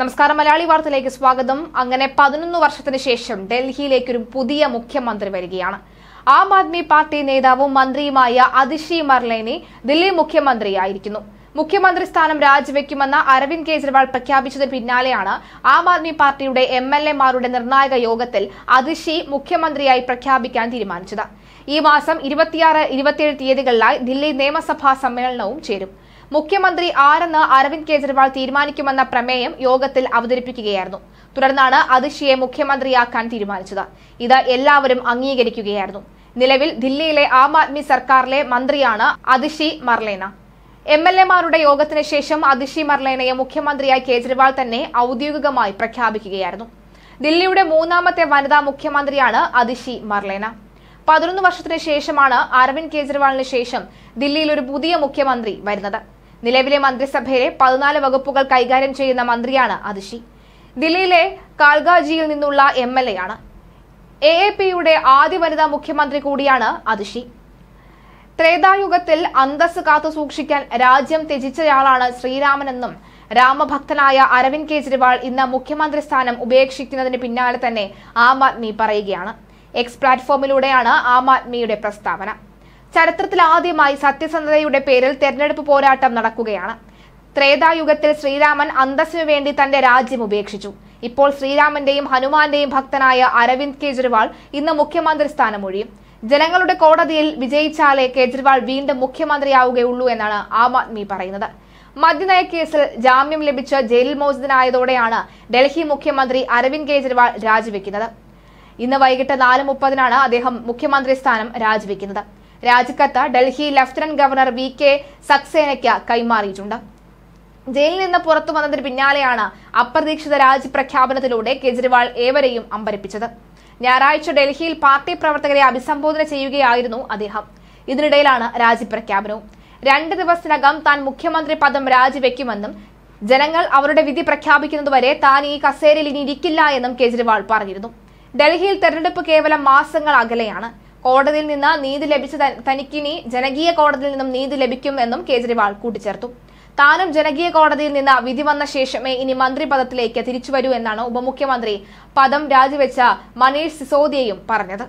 നമസ്കാരം മലയാളി വാർത്തയിലേക്ക് സ്വാഗതം അങ്ങനെ പതിനൊന്ന് വർഷത്തിന് ശേഷം ഡൽഹിയിലേക്ക് ഒരു പുതിയ മുഖ്യമന്ത്രി വരികയാണ് ആം ആദ്മി പാർട്ടി നേതാവും മന്ത്രിയുമായ അതിഷി മർലേനി ദില്ലി മുഖ്യമന്ത്രിയായിരിക്കുന്നു മുഖ്യമന്ത്രി സ്ഥാനം രാജിവെക്കുമെന്ന് അരവിന്ദ് കെജ്രിവാൾ പ്രഖ്യാപിച്ചതിന് പിന്നാലെയാണ് ആം ആദ്മി പാർട്ടിയുടെ എം എൽ മാരുടെ നിർണായക യോഗത്തിൽ അതിഷി മുഖ്യമന്ത്രിയായി പ്രഖ്യാപിക്കാൻ തീരുമാനിച്ചത് ഈ മാസം ഇരുപത്തിയാറ് ഇരുപത്തിയേഴ് തീയതികളിലായി ദില്ലി നിയമസഭാ സമ്മേളനവും ചേരും മുഖ്യമന്ത്രി ആരെന്ന് അരവിന്ദ് കെജ്രിവാൾ തീരുമാനിക്കുമെന്ന പ്രമേയം യോഗത്തിൽ അവതരിപ്പിക്കുകയായിരുന്നു തുടർന്നാണ് അതിഷിയെ മുഖ്യമന്ത്രിയാക്കാൻ തീരുമാനിച്ചത് ഇത് എല്ലാവരും അംഗീകരിക്കുകയായിരുന്നു നിലവിൽ ദില്ലിയിലെ ആം ആദ്മി സർക്കാരിലെ മന്ത്രിയാണ് അതിഷി മർലേന എം എൽ എമാരുടെ യോഗത്തിന് ശേഷം അതിഷി മർലേനയെ മുഖ്യമന്ത്രിയായി കേജ്രിവാൾ തന്നെ ഔദ്യോഗികമായി പ്രഖ്യാപിക്കുകയായിരുന്നു ദില്ലിയുടെ മൂന്നാമത്തെ വനിതാ മുഖ്യമന്ത്രിയാണ് അതിഷി മർലേന പതിനൊന്ന് വർഷത്തിന് ശേഷമാണ് അരവിന്ദ് കെജ്രിവാളിന് ശേഷം ദില്ലിയിൽ ഒരു പുതിയ മുഖ്യമന്ത്രി വരുന്നത് നിലവിലെ മന്ത്രിസഭയിലെ പതിനാല് വകുപ്പുകൾ കൈകാര്യം ചെയ്യുന്ന മന്ത്രിയാണ് അതിഷി ദില്ലിയിലെ കാൽഗാജിയിൽ നിന്നുള്ള എം എൽ എ ആണ് എ എ പിയുടെ ആദ്യ വനിതാ മുഖ്യമന്ത്രി കൂടിയാണ് അതിഷി ത്രേതായുഗത്തിൽ അന്തസ് കാത്തു സൂക്ഷിക്കാൻ രാജ്യം ത്യജിച്ചയാളാണ് ശ്രീരാമനെന്നും രാമഭക്തനായ അരവിന്ദ് കെജ്രിവാൾ ഇന്ന് മുഖ്യമന്ത്രി സ്ഥാനം ഉപേക്ഷിക്കുന്നതിന് പിന്നാലെ തന്നെ ആം ആദ്മി പറയുകയാണ് എക്സ് പ്ലാറ്റ്ഫോമിലൂടെയാണ് ആം ആദ്മിയുടെ പ്രസ്താവന ചരിത്രത്തിൽ ആദ്യമായി സത്യസന്ധതയുടെ പേരിൽ തെരഞ്ഞെടുപ്പ് പോരാട്ടം നടക്കുകയാണ് ത്രേതായുഗത്തിൽ ശ്രീരാമൻ അന്തസ്സിനു വേണ്ടി തന്റെ രാജ്യം ഉപേക്ഷിച്ചു ഇപ്പോൾ ശ്രീരാമന്റെയും ഹനുമാന്റെയും ഭക്തനായ അരവിന്ദ് കെജ്രിവാൾ ഇന്ന് മുഖ്യമന്ത്രി സ്ഥാനം ഒഴിയും ജനങ്ങളുടെ കോടതിയിൽ വിജയിച്ചാലേ കേജ്രിവാൾ വീണ്ടും മുഖ്യമന്ത്രിയാവുകയുള്ളൂ എന്നാണ് ആം ആദ്മി പറയുന്നത് മദ്യനയ കേസിൽ ജാമ്യം ലഭിച്ച് ജയിൽ മോചിതനായതോടെയാണ് ഡൽഹി മുഖ്യമന്ത്രി അരവിന്ദ് കെജ്രിവാൾ രാജിവെക്കുന്നത് ഇന്ന് വൈകിട്ട് നാല് മുപ്പതിനാണ് അദ്ദേഹം മുഖ്യമന്ത്രി സ്ഥാനം രാജിവെക്കുന്നത് രാജിക്കത്ത് Delhi lieutenant governor V K സക്സേനയ്ക്ക് കൈമാറിയിട്ടുണ്ട് ജയിലിൽ നിന്ന് പുറത്തു വന്നതിന് പിന്നാലെയാണ് അപ്രതീക്ഷിത രാജി പ്രഖ്യാപനത്തിലൂടെ കെജ്രിവാൾ ഏവരെയും അമ്പരപ്പിച്ചത് ഞായറാഴ്ച ഡൽഹിയിൽ പാർട്ടി പ്രവർത്തകരെ അഭിസംബോധന ചെയ്യുകയായിരുന്നു അദ്ദേഹം ഇതിനിടയിലാണ് രാജി പ്രഖ്യാപനവും രണ്ട് ദിവസത്തിനകം താൻ മുഖ്യമന്ത്രി പദം രാജിവെക്കുമെന്നും ജനങ്ങൾ അവരുടെ വിധി പ്രഖ്യാപിക്കുന്നതുവരെ താൻ ഈ കസേരയിൽ ഇനി ഇരിക്കില്ല എന്നും കെജ്രിവാൾ പറഞ്ഞിരുന്നു ഡൽഹിയിൽ തെരഞ്ഞെടുപ്പ് കേവലം മാസങ്ങൾ അകലെയാണ് കോടതിയിൽ നിന്ന് നീതി ലഭിച്ച തനിക്കിനി ജനകീയ കോടതിയിൽ നിന്നും നീതി ലഭിക്കും എന്നും കേജ്രിവാൾ കൂട്ടിച്ചേർത്തു താനും ജനകീയ കോടതിയിൽ നിന്ന് വിധി വന്ന ശേഷമേ ഇനി മന്ത്രി പദത്തിലേക്ക് തിരിച്ചുവരൂ എന്നാണ് ഉപമുഖ്യമന്ത്രി പദം രാജിവെച്ച മനീഷ് സിസോദിയയും പറഞ്ഞത്